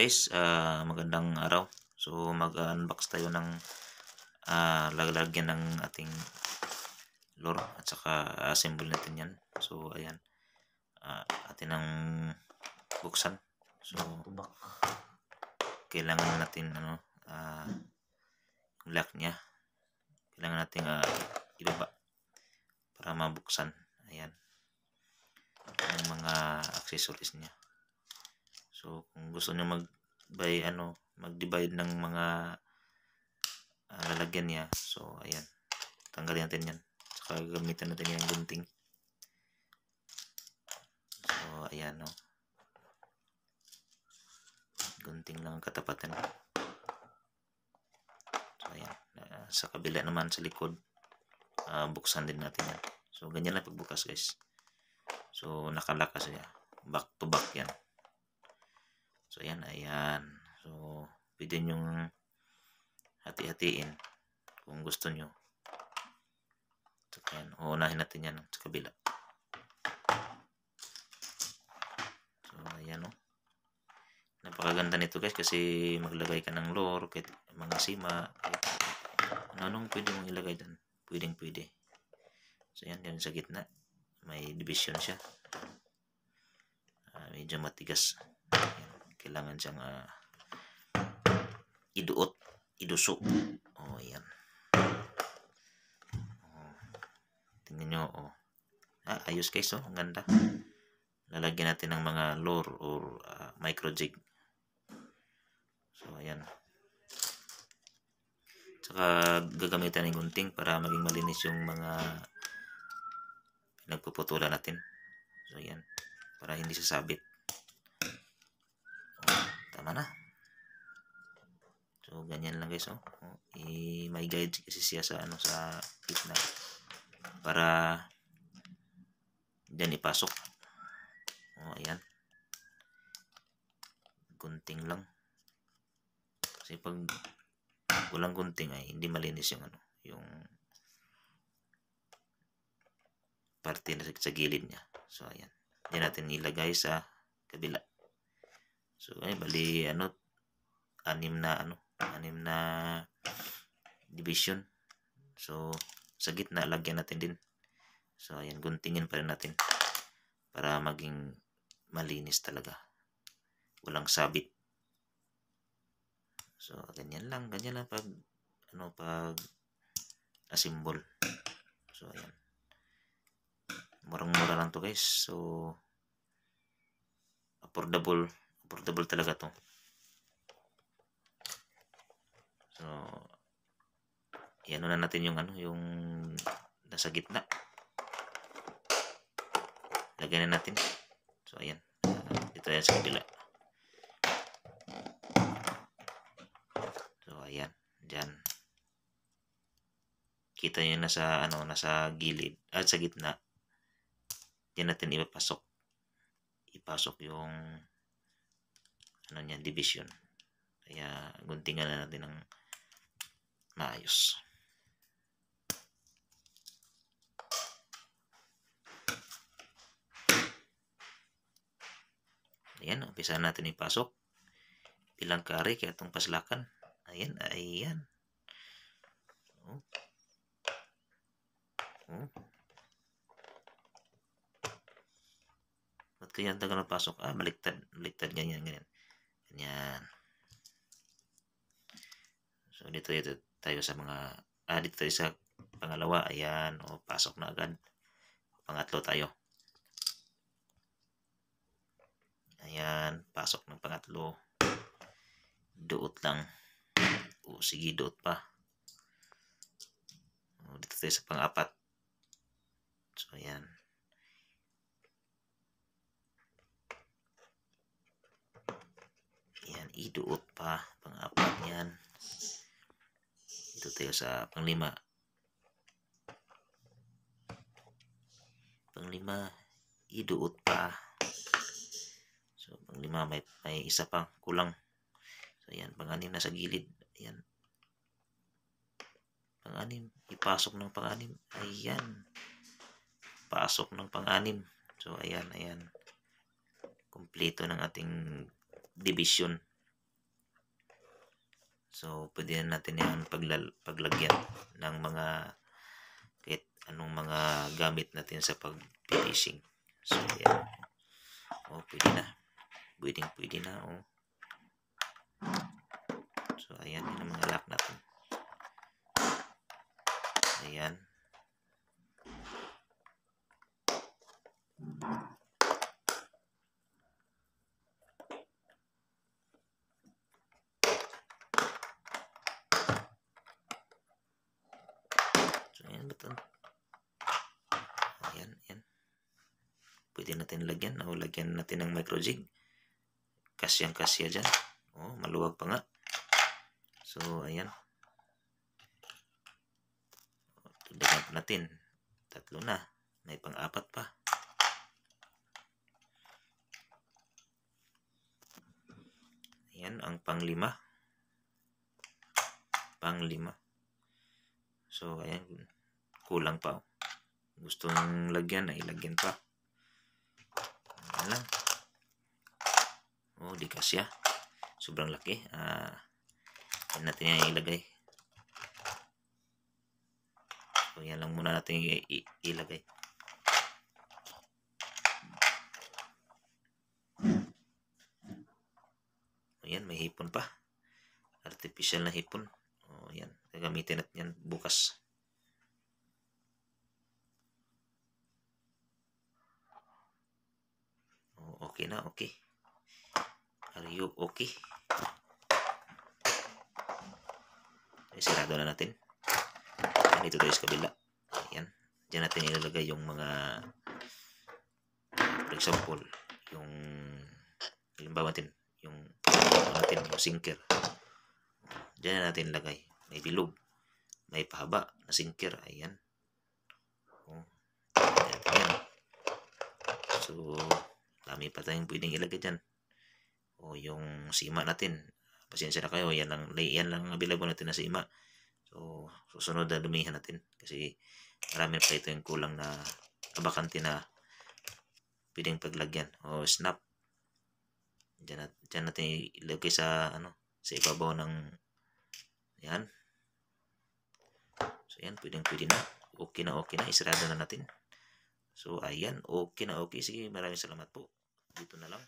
guys, uh, magandang araw. So mag-unbox tayo ng uh, lalagyan ng ating lure at saka ah, symbol natin yan. So ayan, uh, atin ang buksan. So kailangan natin ano, uh, lock niya. Kailangan natin uh, ibaba para mabuksan. Ayan, ang mga accessories niya. So, kung gusto nyo mag by ano, mag-divide ng mga uh, lalagyan niya. So, ayan. Tanggalin natin yan. Saka gamitan natin yung gunting. So, ayan o. No? Gunting lang katapatan. So, ayan. Uh, sa kabila naman, sa likod, uh, buksan din natin yan. So, ganyan lang pagbukas guys. So, nakalakas siya. Back to back yan. So, ayan, ayan. So, pwede nyong hati-hatiin kung gusto nyo. So, ayan. Uunahin natin yan sa kabila. So, ayan, oh. Napakaganda nito, guys, kasi maglagay ka ng lore, kahit mga sima, kahit ano, anong pwede mong ilagay dyan. Pwedeng pwede. So, ayan, yan sa gitna. May division siya. Uh, medyo matigas. Ayan kailangan siyang uh, iduot, iduso. O, oh, yan. Oh, tingnan nyo, oh. Ah, ayos guys, oh. Ang ganda. Lalagyan natin ng mga lure or uh, ah, micro jig. So, ayan. Tsaka, gagamitan ng gunting para maging malinis yung mga pinagpuputulan natin. So, ayan. Para hindi sasabit. Tama na. Ah. So, ganyan lang guys. Oh. I, may guide kasi siya sa, ano, sa gitna. Para dyan ipasok. oh, ayan. Gunting lang. Kasi pag walang gunting ay hindi malinis yung ano, yung parte na sa gilid niya. So, ayan. Diyan natin ilagay sa kabila. So, ay, bali, ano, anim na, ano, anim na division. So, sa gitna, lagyan natin din. So, ayan, guntingin pa rin natin para maging malinis talaga. Walang sabit. So, ganyan lang. Ganyan lang pag, ano, pag assemble. So, ayan. Murang-mura lang to guys. So, affordable Portable talaga to. So, iano na natin yung ano, yung nasa gitna. Ah, Lagyan na natin. So, ayan. Dito yan sa kabila. So, ayan. Diyan. Kita nyo na ano, nasa gilid, at sa gitna. Diyan natin ipapasok. Ipasok yung ano niya, division. Kaya guntingan na natin ng maayos. Ayan, umpisa natin ipasok. Ilang kare kaya itong paslakan. Ayan, ayan. Oh. Oh. Ba't kaya ang tagal pasok? Ah, baliktad. Baliktad, ganyan, ganyan. Ganyan. So, dito, dito tayo sa mga, ah, dito tayo sa pangalawa. Ayan, o, pasok na agad. Pangatlo tayo. Ayan, pasok ng pangatlo. Duot lang. O, sige, duot pa. O, dito tayo sa pang-apat. So, ayan. duot pa pang-apat yan ito tayo sa panglima panglima iduot pa so panglima may, may isa pang kulang so yan panganim na sa gilid yan panganim ipasok ng panganim ayan pasok ng panganim so ayan ayan kompleto ng ating division So, pwede na natin yan paglal paglagyan ng mga kahit anong mga gamit natin sa pag finishing So, yan. O, oh, pwede na. Pwedeng pwede na, o. Oh. So, ayan. Yan ang mga lock natin. Ayan. dun. Ayan, ayan. Pwede natin lagyan. O, lagyan natin ng micro jig. Kasyang kasya dyan. O, oh, maluwag pa nga. So, ayan. Tudagan natin. Tatlo na. May pang-apat pa. Ayan, ang pang-lima. Pang-lima. So, ayan. Kulang pa. Gusto Gustong lagyan ay lagyan pa. Ayan lang. Oh, di kasya. Sobrang laki. Ah, yan natin yan ilagay. So, yan lang muna natin ilagay. Ayan, may hipon pa. Artificial na hipon. O, oh, yan. Gagamitin natin yan bukas. okay na, okay. Are you okay? Isarado na natin. Yan, ito tayo sa kabila. Ayan. Diyan natin ilalagay yung mga for example, yung halimbawa natin, yung natin, yung sinker. Diyan natin lagay. May bilog. May pahaba na sinker. Ayan. Oh. Ayan. So, Dami pa tayong pwedeng ilagay dyan. O yung sima natin. Pasensya na kayo. Yan lang, yan lang available natin na sima. So, susunod na lumihan natin. Kasi marami pa ito yung kulang na abakante na pwedeng paglagyan. O snap. Dyan, dyan natin ilagay sa ano sa ibabaw ng yan. So yan, pwedeng pwede na. Okay na okay na. Isarado na natin. So, ayan. Okay na okay. Sige, maraming salamat po. Dito na lang.